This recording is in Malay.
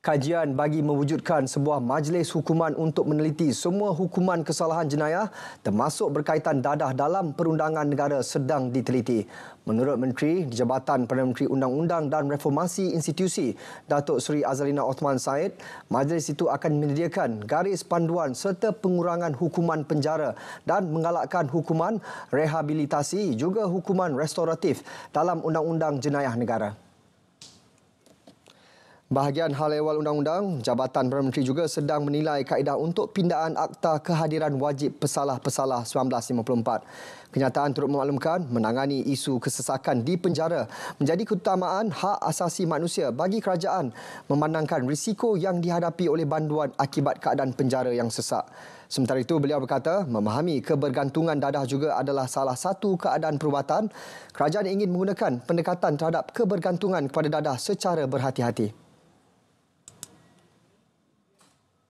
kajian bagi mewujudkan sebuah majlis hukuman untuk meneliti semua hukuman kesalahan jenayah termasuk berkaitan dadah dalam perundangan negara sedang diteliti. Menurut Menteri Jabatan Perdana Menteri Undang-Undang dan Reformasi Institusi Datuk Seri Azalina Osman Said, majlis itu akan menyediakan garis panduan serta pengurangan hukuman penjara dan menggalakkan hukuman rehabilitasi juga hukuman restoratif dalam Undang-Undang Jenayah Negara. Bahagian Hal Ehwal Undang-Undang, Jabatan Perdana Menteri juga sedang menilai kaedah untuk pindaan Akta Kehadiran Wajib Pesalah-Pesalah 1954. Kenyataan turut memaklumkan menangani isu kesesakan di penjara menjadi keutamaan hak asasi manusia bagi kerajaan memandangkan risiko yang dihadapi oleh banduan akibat keadaan penjara yang sesak. Sementara itu beliau berkata memahami kebergantungan dadah juga adalah salah satu keadaan perubatan. Kerajaan ingin menggunakan pendekatan terhadap kebergantungan kepada dadah secara berhati-hati.